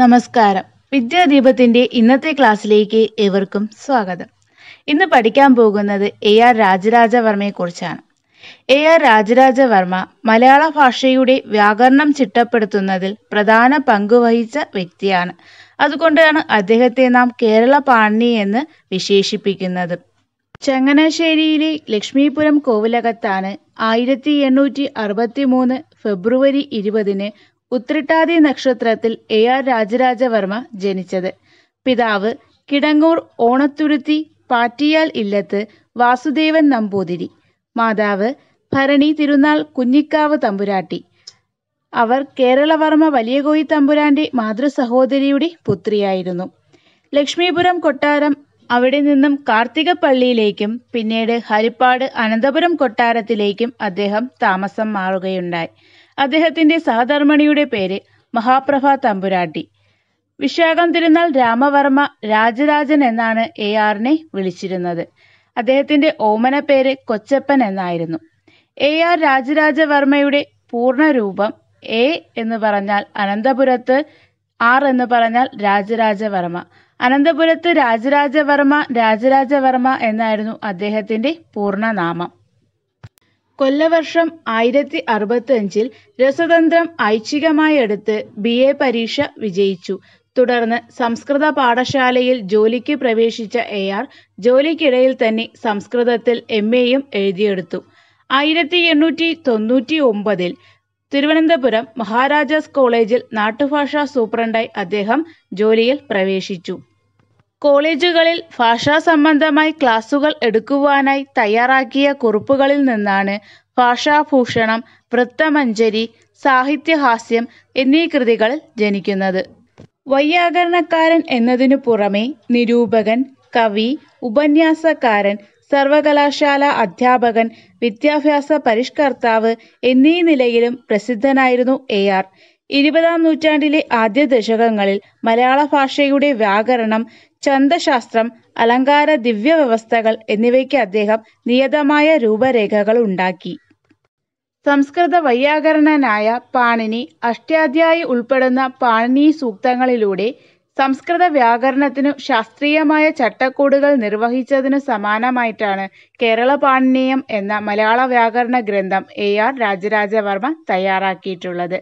നമസ്കാരം വിദ്യാദീപത്തിന്റെ ഇന്നത്തെ ക്ലാസ്സിലേക്ക് ഏവർക്കും സ്വാഗതം ഇന്ന് പഠിക്കാൻ പോകുന്നത് എ ആർ രാജരാജവർമ്മയെ കുറിച്ചാണ് എ ആർ രാജരാജവർമ്മ മലയാള ഭാഷയുടെ വ്യാകരണം ചിട്ടപ്പെടുത്തുന്നതിൽ പ്രധാന പങ്കുവഹിച്ച വ്യക്തിയാണ് അതുകൊണ്ടാണ് അദ്ദേഹത്തെ നാം കേരള പാണി എന്ന് വിശേഷിപ്പിക്കുന്നത് ചങ്ങനാശ്ശേരിയിലെ ലക്ഷ്മീപുരം കോവിലകത്താണ് ആയിരത്തി എണ്ണൂറ്റി അറുപത്തി മൂന്ന് ഫെബ്രുവരി ഇരുപതിന് ഉത്രിട്ടാതി നക്ഷത്രത്തിൽ എ ആർ രാജരാജവർമ്മ ജനിച്ചത് പിതാവ് കിടങ്ങൂർ ഓണത്തുരുത്തി പാറ്റിയാൽ ഇല്ലത്ത് വാസുദേവൻ നമ്പൂതിരി മാതാവ് ഭരണി തിരുനാൾ കുഞ്ഞിക്കാവ് തമ്പുരാട്ടി അവർ കേരളവർമ്മ വലിയകോയി തമ്പുരാന്റെ മാതൃസഹോദരിയുടെ പുത്രിയായിരുന്നു ലക്ഷ്മീപുരം കൊട്ടാരം അവിടെ നിന്നും പള്ളിയിലേക്കും പിന്നീട് ഹരിപ്പാട് അനന്തപുരം കൊട്ടാരത്തിലേക്കും അദ്ദേഹം താമസം മാറുകയുണ്ടായി അദ്ദേഹത്തിന്റെ സഹധർമ്മണിയുടെ പേര് മഹാപ്രഭ തമ്പുരാട്ടി വിശാഖം തിരുനാൾ രാമവർമ്മ രാജരാജൻ എന്നാണ് എ ആറിനെ വിളിച്ചിരുന്നത് അദ്ദേഹത്തിന്റെ ഓമന പേര് കൊച്ചപ്പൻ എന്നായിരുന്നു എ ആർ രാജരാജവർമ്മയുടെ രൂപം എ എന്ന് പറഞ്ഞാൽ അനന്തപുരത്ത് ആർ എന്ന് പറഞ്ഞാൽ രാജരാജവർമ്മ അനന്തപുരത്ത് രാജരാജവർമ്മ രാജരാജവർമ്മ എന്നായിരുന്നു അദ്ദേഹത്തിന്റെ പൂർണ്ണനാമം കൊല്ലവർഷം ആയിരത്തി അറുപത്തഞ്ചിൽ രസതന്ത്രം ഐച്ഛികമായെടുത്ത് ബി എ പരീക്ഷ വിജയിച്ചു തുടർന്ന് സംസ്കൃത പാഠശാലയിൽ ജോലിക്ക് പ്രവേശിച്ച എ ആർ ജോലിക്കിടയിൽ തന്നെ സംസ്കൃതത്തിൽ എം എയും എഴുതിയെടുത്തു ആയിരത്തി എണ്ണൂറ്റി തൊണ്ണൂറ്റി ഒമ്പതിൽ തിരുവനന്തപുരം മഹാരാജാസ് കോളേജിൽ നാട്ടുഭാഷാ സൂപ്രണ്ടായി അദ്ദേഹം ജോലിയിൽ പ്രവേശിച്ചു കോളേജുകളിൽ ഭാഷാ സംബന്ധമായി ക്ലാസുകൾ എടുക്കുവാനായി തയ്യാറാക്കിയ കുറിപ്പുകളിൽ നിന്നാണ് ഭാഷാഭൂഷണം വൃത്തമഞ്ചരി സാഹിത്യഹാസ്യം എന്നീ കൃതികൾ ജനിക്കുന്നത്. വൈയാകരണക്കാരൻ എന്നതിനു പുറമെ നിരൂപകൻ, കവി, ഉപന്യാസകാരൻ, സർവകലാശാല അധ്യാപകൻ, വിദ്യാഭ്യാസ പരിഷ്കർത്താവ് എന്നീ നിലയിലും പ്രസിദ്ധനായിരുന്നു എ. ആർ. ഇരുപതാം നൂറ്റാണ്ടിലെ ആദ്യ ദശകങ്ങളിൽ മലയാള ഭാഷയുടെ വ്യാകരണം ഛന്ദശാസ്ത്രം അലങ്കാര ദിവ്യ വ്യവസ്ഥകൾ എന്നിവയ്ക്ക് അദ്ദേഹം നിയതമായ രൂപരേഖകൾ ഉണ്ടാക്കി സംസ്കൃത വൈയാകരണനായ പാണിനി അഷ്ടാധ്യായി ഉൾപ്പെടുന്ന പാണിനി സൂക്തങ്ങളിലൂടെ സംസ്കൃത വ്യാകരണത്തിനു ശാസ്ത്രീയമായ ചട്ടക്കൂടുകൾ നിർവഹിച്ചതിനു സമാനമായിട്ടാണ് കേരള പാണിനീയം എന്ന മലയാള വ്യാകരണ ഗ്രന്ഥം എ ആർ രാജരാജവർമ്മ തയ്യാറാക്കിയിട്ടുള്ളത്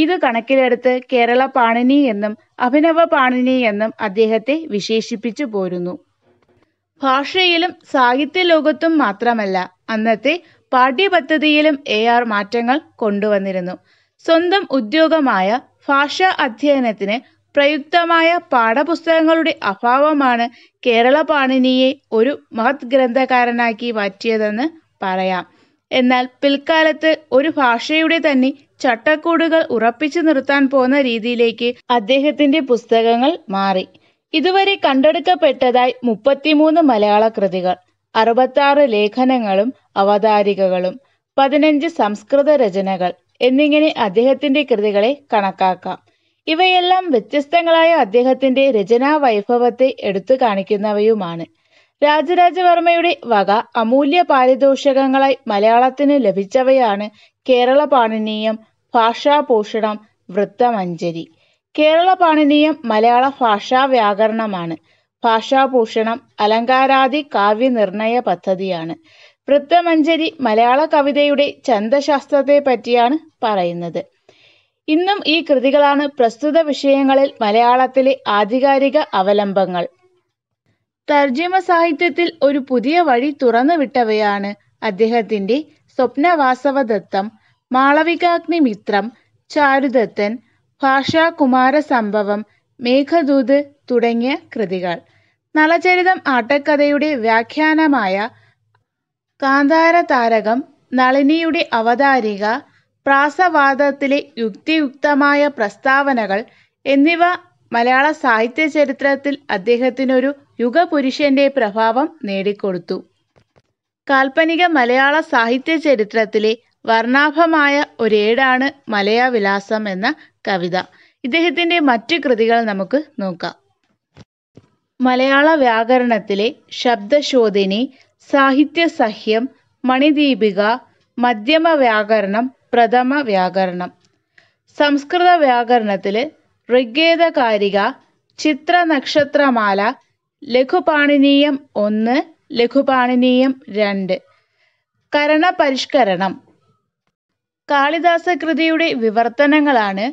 ഇത് കണക്കിലെടുത്ത് കേരള പാണിനി എന്നും അഭിനവ പാണിനി എന്നും അദ്ദേഹത്തെ വിശേഷിപ്പിച്ചു പോരുന്നു ഭാഷയിലും സാഹിത്യ ലോകത്തും മാത്രമല്ല അന്നത്തെ പാഠ്യപദ്ധതിയിലും എ ആർ മാറ്റങ്ങൾ കൊണ്ടുവന്നിരുന്നു സ്വന്തം ഉദ്യോഗമായ ഭാഷാ അധ്യയനത്തിന് പ്രയുക്തമായ പാഠപുസ്തകങ്ങളുടെ അഭാവമാണ് കേരള പാണിനിയെ ഒരു മഹത് ഗ്രന്ഥകാരനാക്കി മാറ്റിയതെന്ന് പറയാം എന്നാൽ പിൽക്കാലത്ത് ഒരു ഭാഷയുടെ തന്നെ ചട്ടക്കൂടുകൾ ഉറപ്പിച്ചു നിർത്താൻ പോന്ന രീതിയിലേക്ക് അദ്ദേഹത്തിന്റെ പുസ്തകങ്ങൾ മാറി ഇതുവരെ കണ്ടെടുക്കപ്പെട്ടതായി മുപ്പത്തിമൂന്ന് മലയാള കൃതികൾ അറുപത്താറ് ലേഖനങ്ങളും അവതാരികകളും പതിനഞ്ച് സംസ്കൃത രചനകൾ എന്നിങ്ങനെ അദ്ദേഹത്തിന്റെ കൃതികളെ കണക്കാക്കാം ഇവയെല്ലാം വ്യത്യസ്തങ്ങളായ അദ്ദേഹത്തിന്റെ രചനാ വൈഭവത്തെ എടുത്തു കാണിക്കുന്നവയുമാണ് രാജരാജവർമ്മയുടെ വക അമൂല്യ പാരിതോഷകങ്ങളായി മലയാളത്തിന് ലഭിച്ചവയാണ് കേരള പാണിനീയം ഭാഷാഭൂഷണം വൃത്തമഞ്ജരി കേരള പാണിനീയം മലയാള ഭാഷാ വ്യാകരണമാണ് ഭാഷാഭൂഷണം അലങ്കാരാദി കാവ്യനിർണയ പദ്ധതിയാണ് വൃത്തമഞ്ജരി മലയാള കവിതയുടെ ചന്തശാസ്ത്രത്തെ പറ്റിയാണ് പറയുന്നത് ഇന്നും ഈ കൃതികളാണ് പ്രസ്തുത വിഷയങ്ങളിൽ മലയാളത്തിലെ ആധികാരിക അവലംബങ്ങൾ തർജിമ സാഹിത്യത്തിൽ ഒരു പുതിയ വഴി തുറന്നുവിട്ടവയാണ് അദ്ദേഹത്തിന്റെ സ്വപ്നവാസവദത്തം മാളവികാഗ്നിമിത്രം ചാരുദത്തൻ സംഭവം മേഘദൂത് തുടങ്ങിയ കൃതികൾ നളചരിതം ആട്ടക്കഥയുടെ വ്യാഖ്യാനമായ കാന്താരതാരകം നളിനിയുടെ അവതാരിക പ്രാസവാദത്തിലെ യുക്തിയുക്തമായ പ്രസ്താവനകൾ എന്നിവ മലയാള സാഹിത്യ ചരിത്രത്തിൽ അദ്ദേഹത്തിനൊരു യുഗപുരുഷന്റെ പ്രഭാവം നേടിക്കൊടുത്തു കാൽപ്പനിക മലയാള സാഹിത്യ ചരിത്രത്തിലെ വർണ്ണാഭമായ ഒരേടാണ് വിലാസം എന്ന കവിത ഇദ്ദേഹത്തിൻ്റെ മറ്റു കൃതികൾ നമുക്ക് നോക്കാം മലയാള വ്യാകരണത്തിലെ ശബ്ദശോധിനി സാഹിത്യസഹ്യം മണിദീപിക മധ്യമ വ്യാകരണം പ്രഥമ വ്യാകരണം സംസ്കൃത വ്യാകരണത്തില് ഋഗ്വേദകാരിക ചിത്രനക്ഷത്രമാല ലഘുപാണിനീയം ഒന്ന് ലഘുപാണിനീയം രണ്ട് കരണപരിഷ്കരണം കാളിദാസ കൃതിയുടെ വിവർത്തനങ്ങളാണ്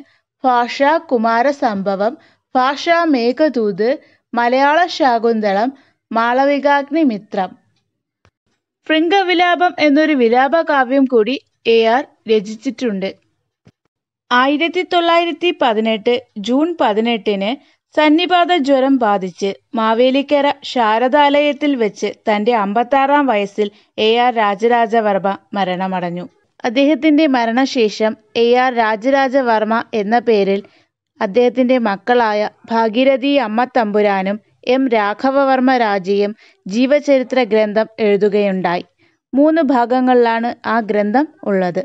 ഭാഷ കുമാരസംഭവം ഭാഷ മേഘദൂത് മലയാള ശാകുന്തളം മാളവികാഗ്നിമിത്രം ഫൃംഗവിലാപം എന്നൊരു വിലാപകാവ്യം കൂടി എ ആർ രചിച്ചിട്ടുണ്ട് ആയിരത്തി തൊള്ളായിരത്തി പതിനെട്ട് ജൂൺ പതിനെട്ടിന് സന്നിപാത ജ്വരം ബാധിച്ച് മാവേലിക്കര ശാരദാലയത്തിൽ വെച്ച് തന്റെ അമ്പത്താറാം വയസ്സിൽ എ ആർ രാജരാജവർമ്മ മരണമടഞ്ഞു അദ്ദേഹത്തിൻ്റെ മരണശേഷം എ ആർ രാജരാജവർമ്മ എന്ന പേരിൽ അദ്ദേഹത്തിൻ്റെ മക്കളായ ഭാഗീരഥി തമ്പുരാനും എം രാഘവവർമ്മ രാജയും ജീവചരിത്ര ഗ്രന്ഥം എഴുതുകയുണ്ടായി മൂന്ന് ഭാഗങ്ങളിലാണ് ആ ഗ്രന്ഥം ഉള്ളത്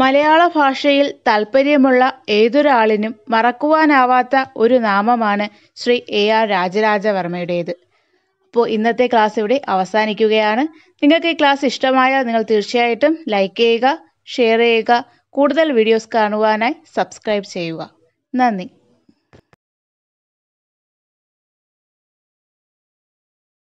മലയാള ഭാഷയിൽ താല്പര്യമുള്ള ഏതൊരാളിനും മറക്കുവാനാവാത്ത ഒരു നാമമാണ് ശ്രീ എ ആർ രാജരാജവർമ്മയുടേത് അപ്പോൾ ഇന്നത്തെ ക്ലാസ് ഇവിടെ അവസാനിക്കുകയാണ് നിങ്ങൾക്ക് ഈ ക്ലാസ് ഇഷ്ടമായാൽ നിങ്ങൾ തീർച്ചയായിട്ടും ലൈക്ക് ചെയ്യുക ഷെയർ ചെയ്യുക കൂടുതൽ വീഡിയോസ് കാണുവാനായി സബ്സ്ക്രൈബ് ചെയ്യുക നന്ദി